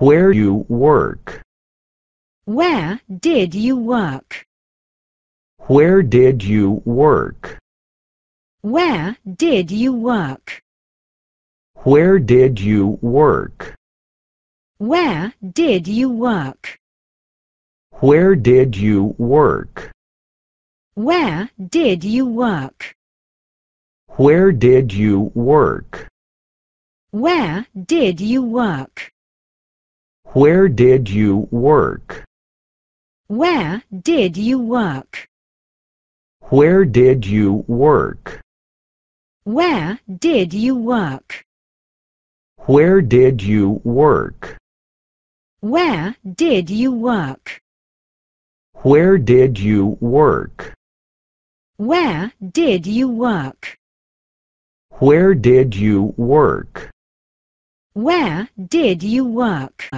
Where you work. Where did you work? Where did you work? Where did you work? Where did you work? Where did you work? Where did you work? Where did you work? Where did you work? Where did you work? Where did you work? Where did you work? Where did you work? Where did you work? Where did you work? Where did you work? Where did you work? Where did you work? Where did you work? Where did you work?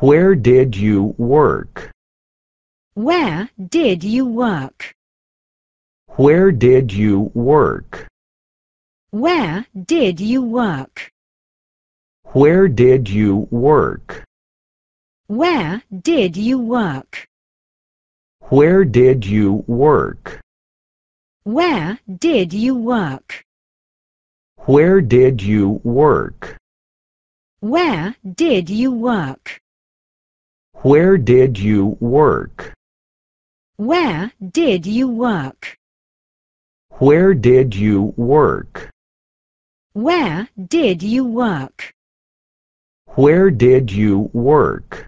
Where did you work? Where did you work? Where did you work? Where did you work? Where did you work? Where did you work? Where did you work? Where did you work? Where did you work? Where did you work? Where did you work? Where did you work? Where did you work? Where did you work? Where did you work?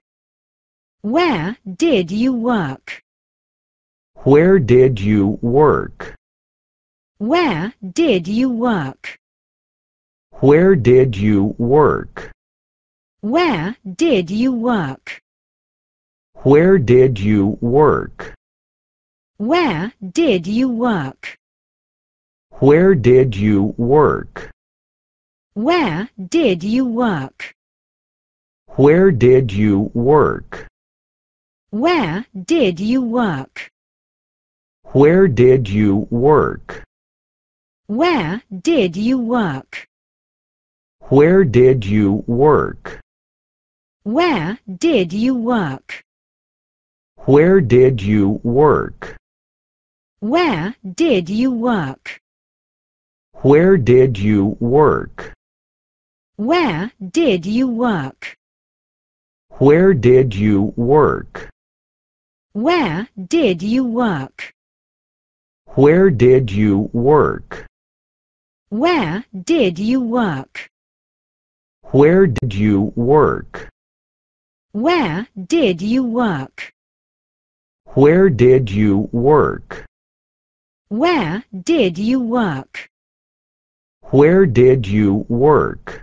Where did you work? Where did you work? Where did you work? Where did you work? Where did you work? Where did you work? Where did you work? Where did you work? Where did you work? Where did you work? Where did you work? Where did you work? Where did you work? Where did you work? Where did you work? Where did you work? Where did you work? Where did you work? Where did you work? Where did you work? Where did you work? Where did you work? Where did you work? Where did you work? Where did you work? Where did you work? Where did you work? Where did you work?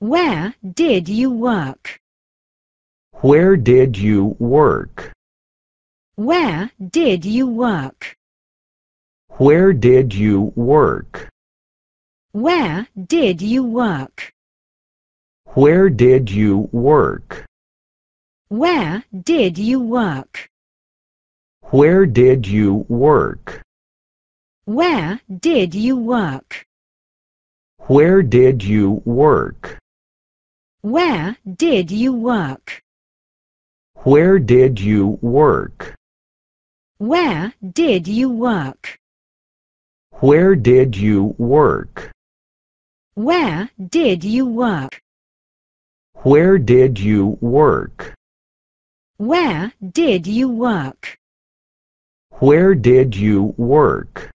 Where did you work? Where did you work? Where did you work? Where did you work? Where did you work? Where did you work? Where did you work? Where did you work? Where did you work? Where did you work? Where did you work? Where did you work? Where did you work? Where did you work? Where did you work? Where did you work? Where did you work? Where did you work?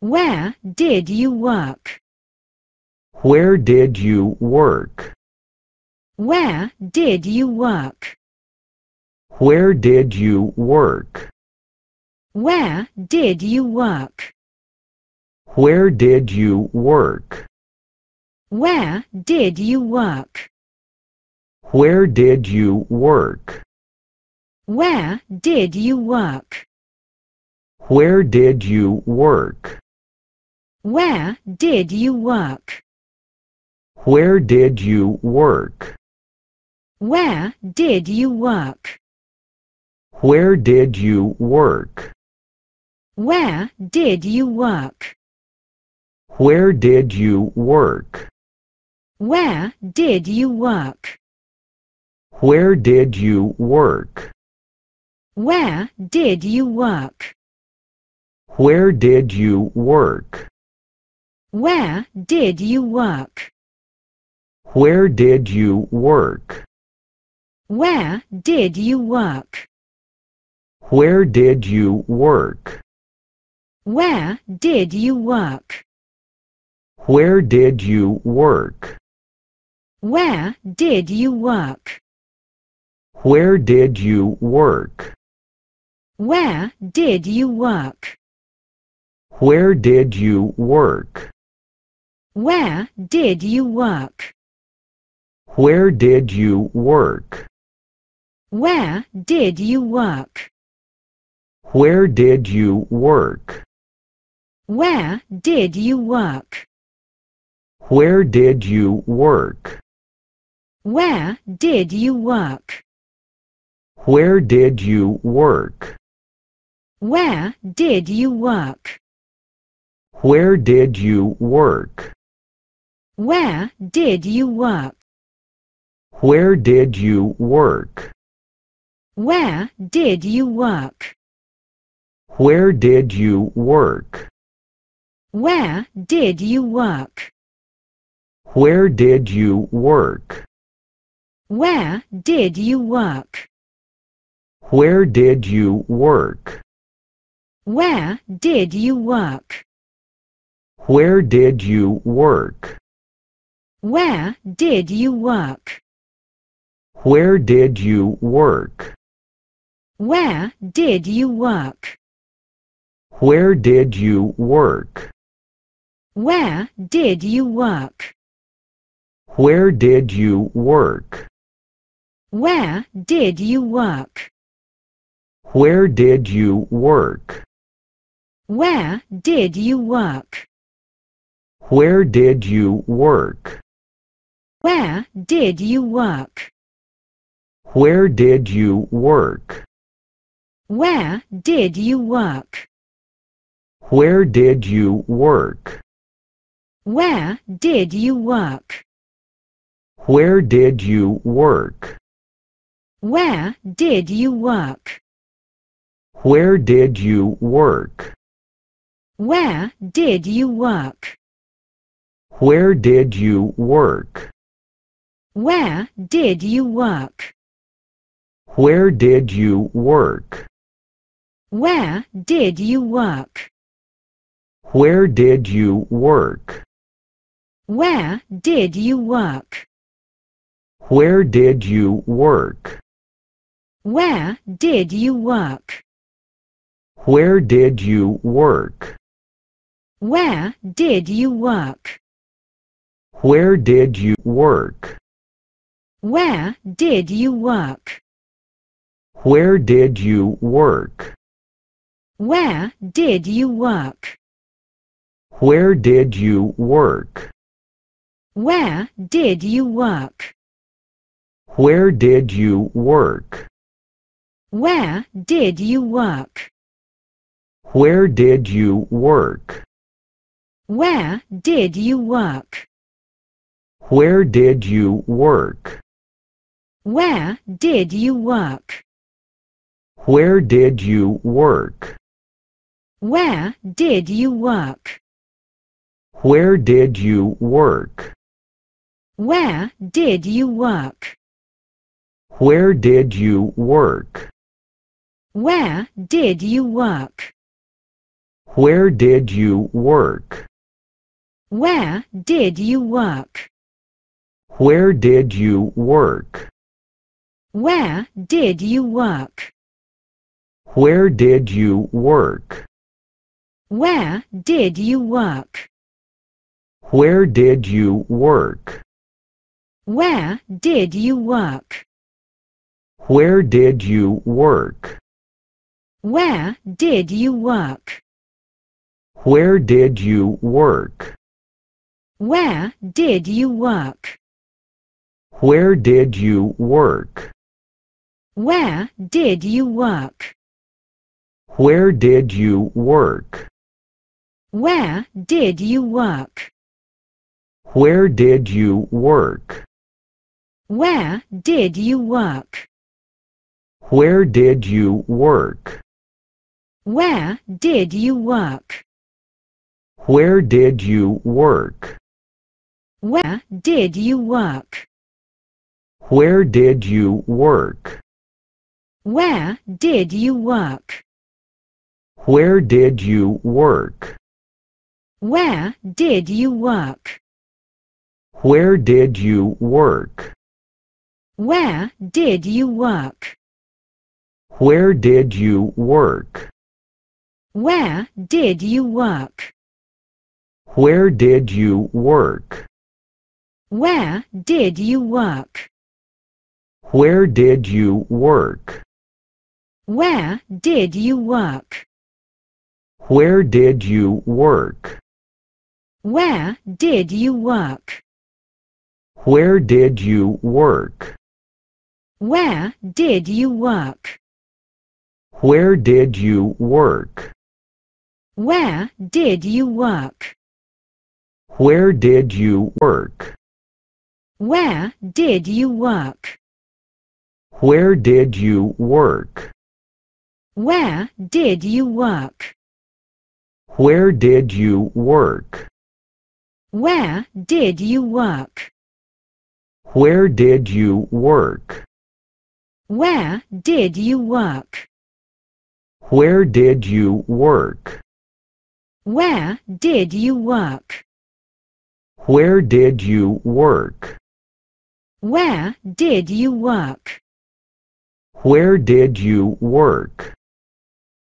Where did you work? Where did you work? Where did you work? Where did you work? Where did you work? Where did you work? Where did you work? Where did you work? Where did you work? Where did you work? Where did you work? Where did you work? Where did you work? Where did you work? Where did you work? Where did you work? Where did you work? Where did you work? Where did you work? Where did you work? Where did you work? Where did you work? Where did you work? Where did you work? Where did you work? Where did you work? Where did you work? Where did you work? Where did you work? Where did you work? Where did you work? Where did you work? Where did you work? Where did you work? Where did you work? Where did you work? Where did you work? Where did you work? Where did you work? Where did you work? Where did you work? Where did you work? Where did you work? Where did you work? Where did you work? Where did you work? Where did you work? Where did you work? Where did you work? Where did you work? Where did you work? Where did you work? Where did you work? Where did you work? Where did you work? Where did you work? Where did you work? Where did you work? Where did you work? Where did you work? Where did you work? Where did you work? Where did you work? Where did you work? Where did you work? Where did you work? Where did you work? Where did you work? Where did you work? Where did you work? Where did you work? Where did you work? Where did you work? Where did you work? Where did you work? Where did you work? Where did you work? Where did you work? Where did you work? Where did you work? Where did you work? Where did you work? Where did you work? Where did you work? Where did you work? Where did you work? Where did you work? Where did you work? Where did you work? Where did you work? Where did you work? Where did you work? Where did you work? Where did you work? Where did you work? Where did you work? Where did you work? Where did you work? Where did you work? Where did you work? Where did you work? Where did you work? Where did you work? Where did you work? Where did you work? Where did you work? Where did you work? Where did you work? Where did you work? Where did you work? Where did you work? Where did you work? Where did you work? Where did you work? Where did you work? Where did you work? Where did you work? Where did you work? Where did you work? Where did you work? Where did you work? Where did you work? Where did you work? Where did you work? Where did you work? Where did you work? Where did you work? Where did you work? Where did you work? Where did you work? Where did you work? Where did you work? Where did you work? Where did you work? Where did you work? Where did you work? Where did you work? Where did you work? Where did you work? Where did you work? Where did you work? Where did you work? Where did you work? Where did you work? Where did you work? Where did you work? Where did you work? Where did you work? Where did you work? Where did you work?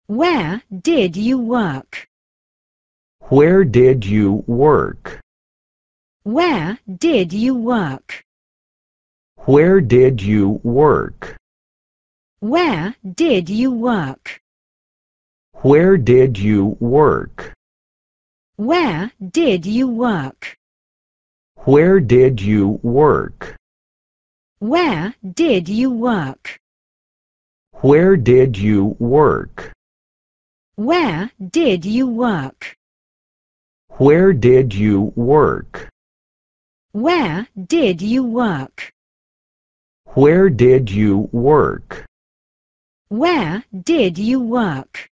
Where did you work? Where did you work? Where did you work? Where did you work? Where did you work? Where did you work? Where did you work? Where did you work? Where did you work? Where did you work? Where did you work? Where did you work? Where did you work? Where did you work? Where did you work?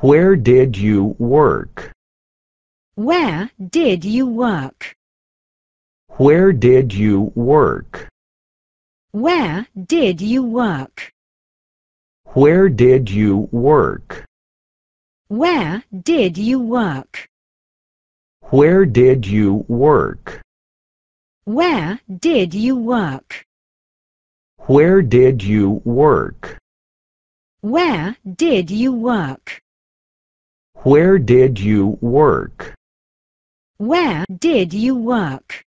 Where did you work? Where did you work? Where did you work? Where did you work? Where did you work? Where did you work? Where did you work? Where did you work? Where did you work? Where did you work? Where did you work? Where did you work?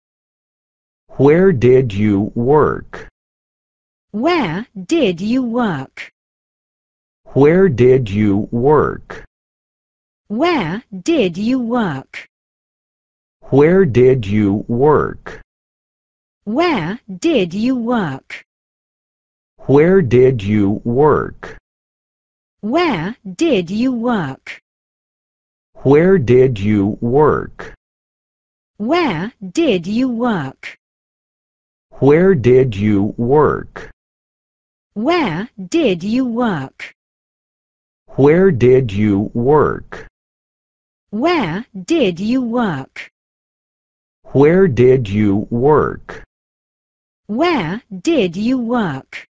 Where did you work? Where did you work? Where did you work? Where did you work? Where did you work? Where did you work? Where did you work? Where did you work? Where did you work? Where did you work? Where did you work? Where did you work? Where did you work? Where did you work? Where did you work? Where did you work?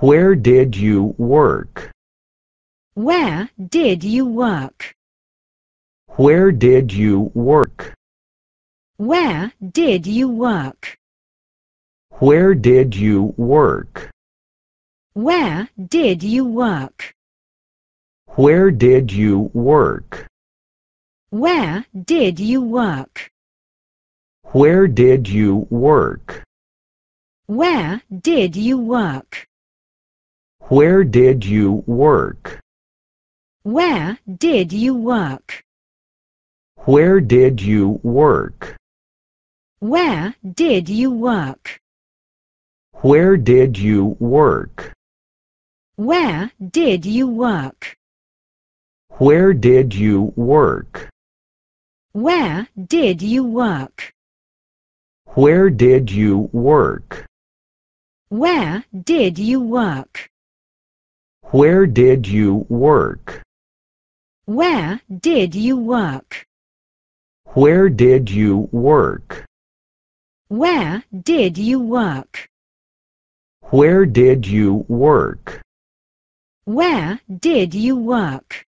Where did you work? Where did you work? Where did you work? Where did you work? Where did you work? Where did you work? Where did you work? Where did you work? Where did you work? Where did you work? Where did you work? Where did you work? Where did you work? Where did you work? Where did you work? Where did you work? Where did you work? Where did you work? Where did you work? Where did you work? Where did you work? Where did you work? Where did you work? Where did you work? Where did you work? Where did you work?